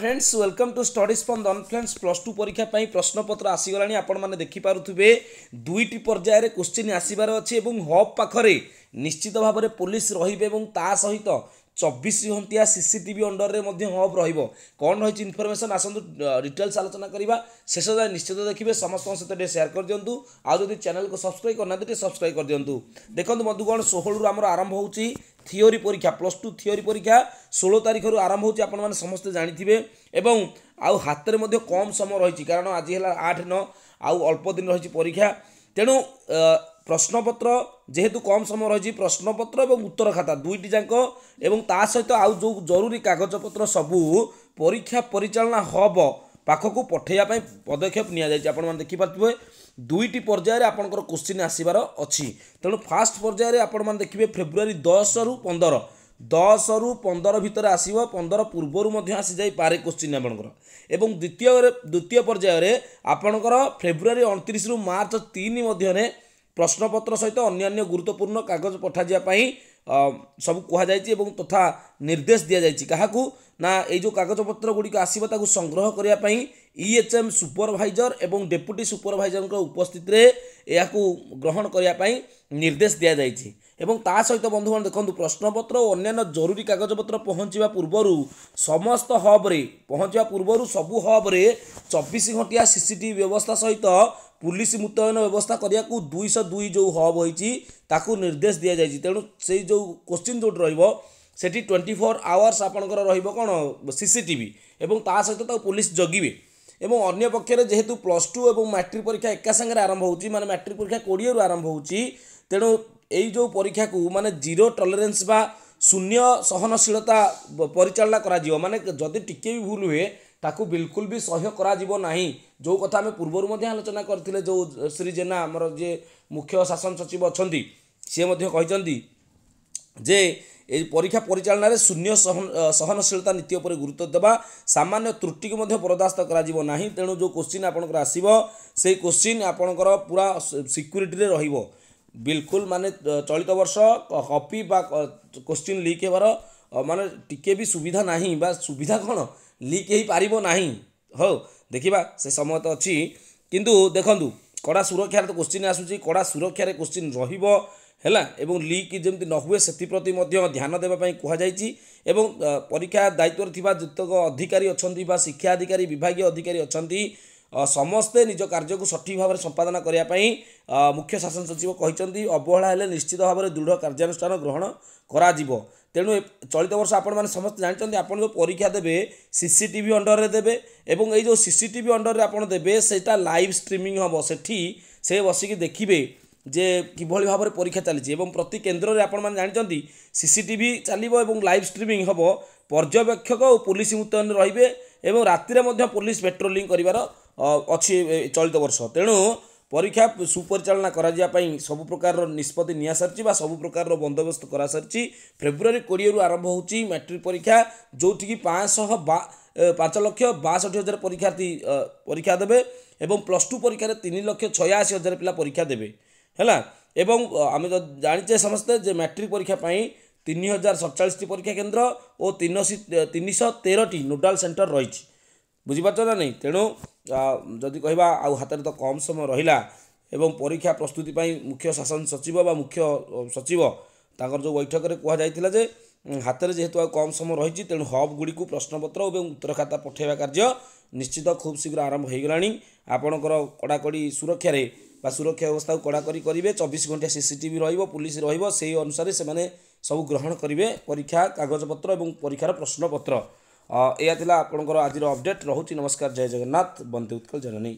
friends welcome to study Spandan friends plus two ପରୀକ୍ଷା ପାଇଁ ପ୍ରଶ୍ନପତ୍ର ଆସିଗଲାଣି ଆପଣମାନେ ଦେଖିପାରୁଥିବେ ଦୁଇଟି ପର୍ଯ୍ୟାୟରେ କୋଶ୍ଚିନ୍ ଆସିବାର ଅଛି ଏବଂ ହବ୍ ପାଖରେ ନିଶ୍ଚିତ ଭାବରେ ପୋଲିସ ରହିବେ ଏବଂ ତା ସହିତ চব্বিশ ঘণ্টিয়া সিসিটিভি অন্ডরের মধ্যে হব রহব কণ রয়েছে ইনফরমেশন আসন্তু ডিটেলস আলোচনা করা শেষ যায় নিশ্চিত দেখবে সমস্ত সহ টিকিয়ে সেয়ার করে দিও আদি চ্যানেল সবসক্রাইব করে না টিকিয়ে সবসক্রাইব করে দিও দেখুন বন্ধুগণ ষোহলু আমার আরম্ভ হচ্ছে ଥିଓରି ପରୀକ୍ଷା ପ୍ଲସ୍ ଟୁ ଥିଓରି ପରୀକ୍ଷା ଷୋହଳ ତାରିଖରୁ ଆରମ୍ଭ ହେଉଛି ଆପଣମାନେ ସମସ୍ତେ ଜାଣିଥିବେ ଏବଂ ଆଉ ହାତରେ ମଧ୍ୟ କମ୍ ସମୟ ରହିଛି କାରଣ ଆଜି ହେଲା ଆଠ ନଅ ଆଉ ଅଳ୍ପ ଦିନ ରହିଛି ପରୀକ୍ଷା ତେଣୁ ପ୍ରଶ୍ନପତ୍ର ଯେହେତୁ କମ୍ ସମୟ ରହିଛି ପ୍ରଶ୍ନପତ୍ର ଏବଂ ଉତ୍ତର ଖାତା ଦୁଇଟି ଯାକ ଏବଂ ତା ସହିତ ଆଉ ଯେଉଁ ଜରୁରୀ କାଗଜପତ୍ର ସବୁ ପରୀକ୍ଷା ପରିଚାଳନା ହେବ ପାଖକୁ ପଠାଇବା ପାଇଁ ପଦକ୍ଷେପ ନିଆଯାଇଛି ଆପଣମାନେ ଦେଖିପାରୁଥିବେ ଦୁଇଟି ପର୍ଯ୍ୟାୟରେ ଆପଣଙ୍କର କୋଶ୍ଚିନ୍ ଆସିବାର ଅଛି ତେଣୁ ଫାର୍ଷ୍ଟ ପର୍ଯ୍ୟାୟରେ ଆପଣମାନେ ଦେଖିବେ ଫେବୃଆରୀ ଦଶରୁ ପନ୍ଦର ଦଶରୁ ପନ୍ଦର ଭିତରେ ଆସିବ ପନ୍ଦର ପୂର୍ବରୁ ମଧ୍ୟ ଆସିଯାଇପାରେ କୋଶ୍ଚିନ୍ ଆପଣଙ୍କର ଏବଂ ଦ୍ୱିତୀୟରେ ଦ୍ୱିତୀୟ ପର୍ଯ୍ୟାୟରେ ଆପଣଙ୍କର ଫେବୃଆରୀ ଅଣତିରିଶରୁ ମାର୍ଚ୍ଚ ତିନି ମଧ୍ୟରେ ପ୍ରଶ୍ନପତ୍ର ସହିତ ଅନ୍ୟାନ୍ୟ ଗୁରୁତ୍ୱପୂର୍ଣ୍ଣ କାଗଜ ପଠାଯିବା ପାଇଁ ସବୁ କୁହାଯାଇଛି ଏବଂ ତଥା ନିର୍ଦ୍ଦେଶ ଦିଆଯାଇଛି କାହାକୁ ନା ଏଇ ଯେଉଁ କାଗଜପତ୍ର ଗୁଡ଼ିକ ଆସିବ ତାକୁ ସଂଗ୍ରହ କରିବା ପାଇଁ ଇ ଏଚ୍ ଏମ୍ ସୁପରଭାଇଜର୍ ଏବଂ ଡେପୁଟି ସୁପରଭାଇଜରଙ୍କ ଉପସ୍ଥିତିରେ ଏହାକୁ ଗ୍ରହଣ କରିବା ପାଇଁ ନିର୍ଦ୍ଦେଶ ଦିଆଯାଇଛି ଏବଂ ତା ସହିତ ବନ୍ଧୁମାନେ ଦେଖନ୍ତୁ ପ୍ରଶ୍ନପତ୍ର ଓ ଅନ୍ୟାନ୍ୟ ଜରୁରୀ କାଗଜପତ୍ର ପହଞ୍ଚିବା ପୂର୍ବରୁ ସମସ୍ତ ହବ୍ରେ ପହଞ୍ଚିବା ପୂର୍ବରୁ ସବୁ ହବ୍ରେ ଚବିଶ ଘଣ୍ଟିଆ ସି ବ୍ୟବସ୍ଥା ସହିତ পুলিশ মুতয়ন ব্যবস্থা করা দুইশ দুই যে হব হয়েছি তাকে নির্দেশ দিয়া যাই তেমন সেই যে কোশ্চিন যেটি রহব সেটি টোয়েন্টি ফোর আওয়ার্স আপনার রহব কোণ সিসিটিভি এবং তা সহ তাকে পুলিশ জগিবে এবং অন্য পক্ষে যেহেতু প্লস টু এবং ম্যাট্রিক পরীক্ষা একা সাংরে আরম্ভ হচ্ছে মানে ম্যাট্রিক পরীক্ষা কোড়িয়ে আরম্ভ হচ্ছে তেমন এই যে পরীক্ষা মানে জিরো টলেরেন্স বা শূন্য সহনশীলতা পরিচালনা করা মানে যদি টিকিয়ে ভুল হুয়ে ତାକୁ ବିଲକୁଲ ବି ସହ୍ୟ କରାଯିବ ନାହିଁ ଯେଉଁ କଥା ଆମେ ପୂର୍ବରୁ ମଧ୍ୟ ଆଲୋଚନା କରିଥିଲେ ଯେଉଁ ଶ୍ରୀ ଜେନା ଆମର ଯିଏ ମୁଖ୍ୟ ଶାସନ ସଚିବ ଅଛନ୍ତି ସିଏ ମଧ୍ୟ କହିଛନ୍ତି ଯେ ଏ ପରୀକ୍ଷା ପରିଚାଳନାରେ ଶୂନ୍ୟ ସହନଶୀଳତା ନୀତି ଉପରେ ଗୁରୁତ୍ୱ ଦେବା ସାମାନ୍ୟ ତ୍ରୁଟିକୁ ମଧ୍ୟ ବରଦାସ୍ତ କରାଯିବ ନାହିଁ ତେଣୁ ଯେଉଁ କୋଶ୍ଚିନ୍ ଆପଣଙ୍କର ଆସିବ ସେଇ କୋଶ୍ଚିନ୍ ଆପଣଙ୍କର ପୁରା ସିକ୍ୟୁରିଟିରେ ରହିବ ବିଲକୁଲ ମାନେ ଚଳିତ ବର୍ଷ କପି ବା କୋଶ୍ଚିନ୍ ଲିକ୍ ହେବାର ମାନେ ଟିକେ ବି ସୁବିଧା ନାହିଁ ବା ସୁବିଧା କ'ଣ লিକ୍ ହୋଇପାରିବ ନାହିଁ ହଉ ଦେଖିବା ସେ ସମୟ ତ ଅଛି କିନ୍ତୁ ଦେଖନ୍ତୁ କଡ଼ା ସୁରକ୍ଷାରେ ତ କୋଶ୍ଚିନ୍ ଆସୁଛି କଡ଼ା ସୁରକ୍ଷାରେ କୋଶ୍ଚିନ୍ ରହିବ ହେଲା ଏବଂ ଲିକ୍ ଯେମିତି ନ ହୁଏ ସେଥିପ୍ରତି ମଧ୍ୟ ଧ୍ୟାନ ଦେବା ପାଇଁ କୁହାଯାଇଛି ଏବଂ ପରୀକ୍ଷା ଦାୟିତ୍ୱରେ ଥିବା ଯେତେକ ଅଧିକାରୀ ଅଛନ୍ତି ବା ଶିକ୍ଷା ଅଧିକାରୀ ବିଭାଗୀୟ ଅଧିକାରୀ ଅଛନ୍ତି ସମସ୍ତେ ନିଜ କାର୍ଯ୍ୟକୁ ସଠିକ୍ ଭାବରେ ସମ୍ପାଦନ କରିବା ପାଇଁ ମୁଖ୍ୟ ଶାସନ ସଚିବ କହିଛନ୍ତି ଅବହେଳା ହେଲେ ନିଶ୍ଚିତ ଭାବରେ ଦୃଢ଼ କାର୍ଯ୍ୟାନୁଷ୍ଠାନ ଗ୍ରହଣ କରାଯିବ ତେଣୁ ଚଳିତ ବର୍ଷ ଆପଣମାନେ ସମସ୍ତେ ଜାଣିଛନ୍ତି ଆପଣ ଯେଉଁ ପରୀକ୍ଷା ଦେବେ ସି ସି ଟି ଅଣ୍ଡରରେ ଦେବେ ଏବଂ ଏଇ ଯେଉଁ ସି ସି ଟି ଅଣ୍ଡରରେ ଆପଣ ଦେବେ ସେଇଟା ଲାଇଭ୍ ଷ୍ଟ୍ରିମିଂ ହେବ ସେଠି ସେ ବସିକି ଦେଖିବେ ଯେ କିଭଳି ଭାବରେ ପରୀକ୍ଷା ଚାଲିଛି ଏବଂ ପ୍ରତି କେନ୍ଦ୍ରରେ ଆପଣମାନେ ଜାଣିଛନ୍ତି ସି ସି ଟି ଚାଲିବ ଏବଂ ଲାଇଭ୍ ଷ୍ଟ୍ରିମିଂ ହେବ ପର୍ଯ୍ୟବେକ୍ଷକ ଓ ପୋଲିସ ମୁତୟନ ରହିବେ ଏବଂ ରାତିରେ ମଧ୍ୟ ପୋଲିସ ପେଟ୍ରୋଲିଂ କରିବାର ଅଛି ଚଳିତ ବର୍ଷ ତେଣୁ ପରୀକ୍ଷା ସୁପରିଚାଳନା କରାଯିବା ପାଇଁ ସବୁ ପ୍ରକାରର ନିଷ୍ପତ୍ତି ନିଆସାରିଛି ବା ସବୁ ପ୍ରକାରର ବନ୍ଦୋବସ୍ତ କରାସାରିଛି ଫେବୃଆରୀ କୋଡ଼ିଏରୁ ଆରମ୍ଭ ହେଉଛି ମ୍ୟାଟ୍ରିକ୍ ପରୀକ୍ଷା ଯେଉଁଠିକି ପାଞ୍ଚଶହ ବା ପାଞ୍ଚ ଲକ୍ଷ ବାଷଠି ହଜାର ପରୀକ୍ଷାର୍ଥୀ ପରୀକ୍ଷା ଦେବେ ଏବଂ ପ୍ଲସ୍ ଟୁ ପରୀକ୍ଷାରେ ତିନି ଲକ୍ଷ ଛୟାଅଶୀ ହଜାର ପିଲା ପରୀକ୍ଷା ଦେବେ ହେଲା ଏବଂ ଆମେ ଜାଣିଛେ ସମସ୍ତେ ଯେ ମ୍ୟାଟ୍ରିକ୍ ପରୀକ୍ଷା ପାଇଁ ତିନି ହଜାର ସତଚାଳିଶଟି ପରୀକ୍ଷା କେନ୍ଦ୍ର ଓ ତିନିଶହ ତେରଟି ନୋଡ଼ାଲ୍ ସେଣ୍ଟର ରହିଛି ବୁଝିପାରୁଛ ନା ନାହିଁ ତେଣୁ ଯଦି କହିବା ଆଉ ହାତରେ ତ କମ୍ ସମୟ ରହିଲା ଏବଂ ପରୀକ୍ଷା ପ୍ରସ୍ତୁତି ପାଇଁ ମୁଖ୍ୟ ଶାସନ ସଚିବ ବା ମୁଖ୍ୟ ସଚିବ ତାଙ୍କର ଯେଉଁ ବୈଠକରେ କୁହାଯାଇଥିଲା ଯେ ହାତରେ ଯେହେତୁ ଆଉ କମ୍ ସମୟ ରହିଛି ତେଣୁ ହବ୍ ଗୁଡ଼ିକୁ ପ୍ରଶ୍ନପତ୍ର ଏବଂ ଉତ୍ତର ଖାତା ପଠାଇବା କାର୍ଯ୍ୟ ନିଶ୍ଚିତ ଖୁବ୍ ଶୀଘ୍ର ଆରମ୍ଭ ହୋଇଗଲାଣି ଆପଣଙ୍କର କଡ଼ାକଡ଼ି ସୁରକ୍ଷାରେ ବା ସୁରକ୍ଷା ବ୍ୟବସ୍ଥାକୁ କଡ଼ାକଡ଼ି କରିବେ ଚବିଶ ଘଣ୍ଟିଆ ସିସିଟିଭି ରହିବ ପୋଲିସ ରହିବ ସେହି ଅନୁସାରେ ସେମାନେ ସବୁ ଗ୍ରହଣ କରିବେ ପରୀକ୍ଷା କାଗଜପତ୍ର ଏବଂ ପରୀକ୍ଷାର ପ୍ରଶ୍ନପତ୍ର ଏହା ଥିଲା ଆପଣଙ୍କର ଆଜିର ଅପଡ଼େଟ୍ ରହୁଛି ନମସ୍କାର ଜୟ ଜଗନ୍ନାଥ ବନ୍ଦେ ଉତ୍କଳ ଜନନୀ